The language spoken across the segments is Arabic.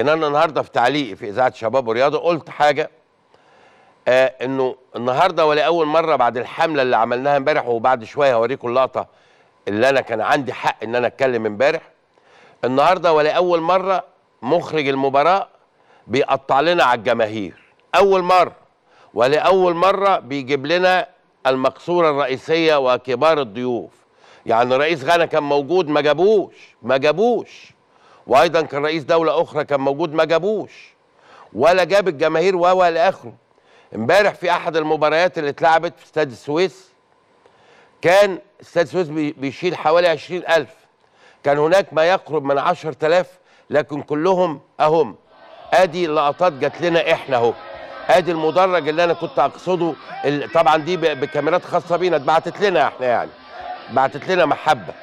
انا النهارده في تعليقي في اذاعه شباب ورياضه قلت حاجه آه انه النهارده ولاول مره بعد الحمله اللي عملناها امبارح وبعد شويه هوريكم اللقطه اللي انا كان عندي حق ان انا اتكلم امبارح النهارده ولاول مره مخرج المباراه بيقطع لنا على الجماهير اول مره ولاول مره بيجيب لنا المقصوره الرئيسيه وكبار الضيوف يعني رئيس غانا كان موجود ما جابوش ما جابوش وايضا كان رئيس دوله اخرى كان موجود ما جابوش ولا جاب الجماهير و الى اخره امبارح في احد المباريات اللي اتلعبت في استاد السويس كان استاد السويس بيشيل حوالي 20000 كان هناك ما يقرب من 10000 لكن كلهم اهم ادي اللقطات جات لنا احنا اهو ادي المدرج اللي انا كنت اقصده طبعا دي بكاميرات خاصه بينا اتبعتت لنا احنا يعني بعتت لنا محبه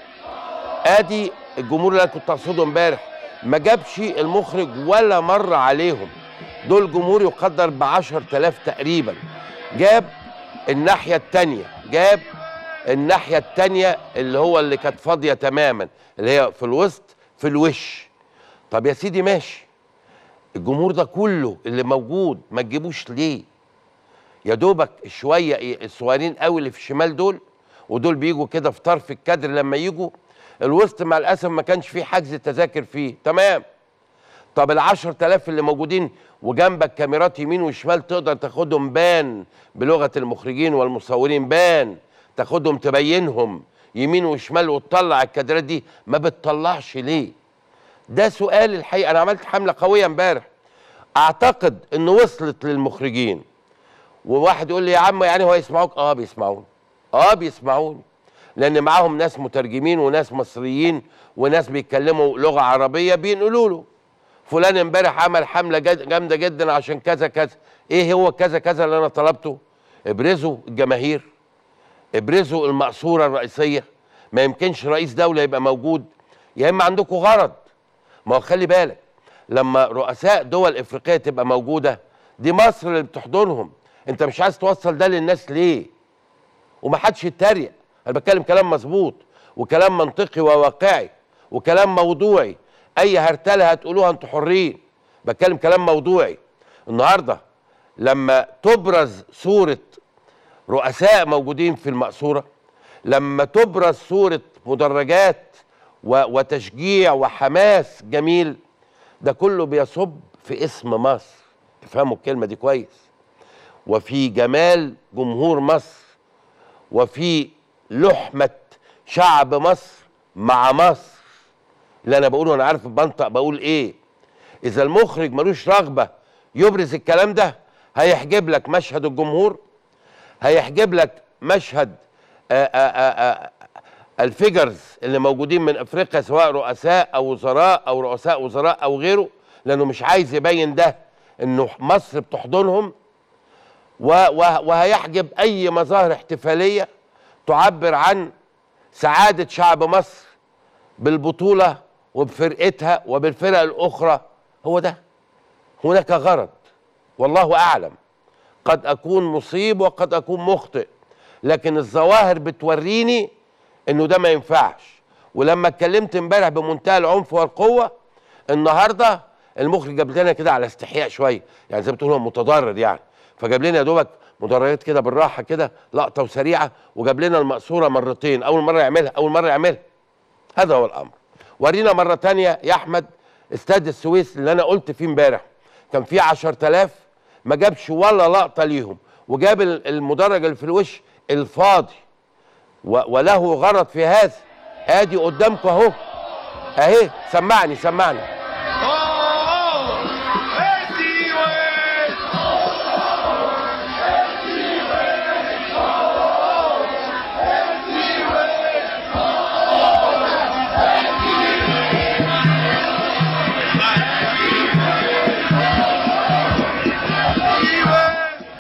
ادي الجمهور اللي انا كنت اقصده امبارح ما جابش المخرج ولا مرة عليهم دول جمهور يقدر ب 10000 تقريبا جاب الناحية التانية جاب الناحية التانية اللي هو اللي كانت فاضية تماما اللي هي في الوسط في الوش طب يا سيدي ماشي الجمهور ده كله اللي موجود ما تجيبوش ليه يا دوبك شوية الصغيرين قوي اللي في الشمال دول ودول بيجوا كده في طرف الكادر لما يجوا الوسط مع الاسف ما كانش فيه حجز تذاكر فيه تمام طب ال 10000 اللي موجودين وجنبك كاميرات يمين وشمال تقدر تاخدهم بان بلغه المخرجين والمصورين بان تاخدهم تبينهم يمين وشمال وتطلع الكادرات دي ما بتطلعش ليه؟ ده سؤال الحقيقه انا عملت حمله قويه امبارح اعتقد ان وصلت للمخرجين وواحد يقول لي يا عم يعني هو يسمعوك اه بيسمعوني اه بيسمعوني لان معاهم ناس مترجمين وناس مصريين وناس بيتكلموا لغه عربيه بينقلوا له فلان امبارح عمل حمله جامده جدا عشان كذا كذا ايه هو كذا كذا اللي انا طلبته ابرزوا الجماهير ابرزوا المقصوره الرئيسيه ما يمكنش رئيس دوله يبقى موجود يا اما عندكم غرض ما هو خلي بالك لما رؤساء دول افريقيه تبقى موجوده دي مصر اللي بتحضنهم انت مش عايز توصل ده للناس ليه ومحدش يتريق انا بتكلم كلام مظبوط وكلام منطقي وواقعي وكلام موضوعي اي هرتله هتقولوها انتوا حرين بتكلم كلام موضوعي النهارده لما تبرز صوره رؤساء موجودين في المقصوره لما تبرز صوره مدرجات وتشجيع وحماس جميل ده كله بيصب في اسم مصر افهموا الكلمه دي كويس وفي جمال جمهور مصر وفي لحمه شعب مصر مع مصر اللي انا بقوله انا عارف بنطق بقول ايه اذا المخرج ملوش رغبه يبرز الكلام ده هيحجب لك مشهد الجمهور هيحجب لك مشهد آآ آه، آآ آه، آآ آه، الفيجرز اللي موجودين من افريقيا سواء رؤساء او وزراء او رؤساء وزراء او غيره لانه مش عايز يبين ده انه مصر بتحضنهم وهيحجب اي مظاهر احتفاليه تعبر عن سعادة شعب مصر بالبطولة وبفرقتها وبالفرق الأخرى هو ده هناك غرض والله أعلم قد أكون مصيب وقد أكون مخطئ لكن الظواهر بتوريني إنه ده ما ينفعش ولما اتكلمت امبارح بمنتهى العنف والقوة النهارده المخرج جاب لنا كده على استحياء شويه يعني زي ما بتقول هو متضرر يعني فجاب لنا يا دوبك مدرجات كده بالراحه كده لقطه وسريعه وجاب لنا المقصوره مرتين اول مره يعملها اول مره يعملها هذا هو الامر ورينا مره تانية يا احمد استاد السويس اللي انا قلت فيه امبارح كان فيه 10000 ما جابش ولا لقطه ليهم وجاب المدرج اللي في الوش الفاضي وله غرض في هذا ادي قدامكم اهو اهي سمعني سمعني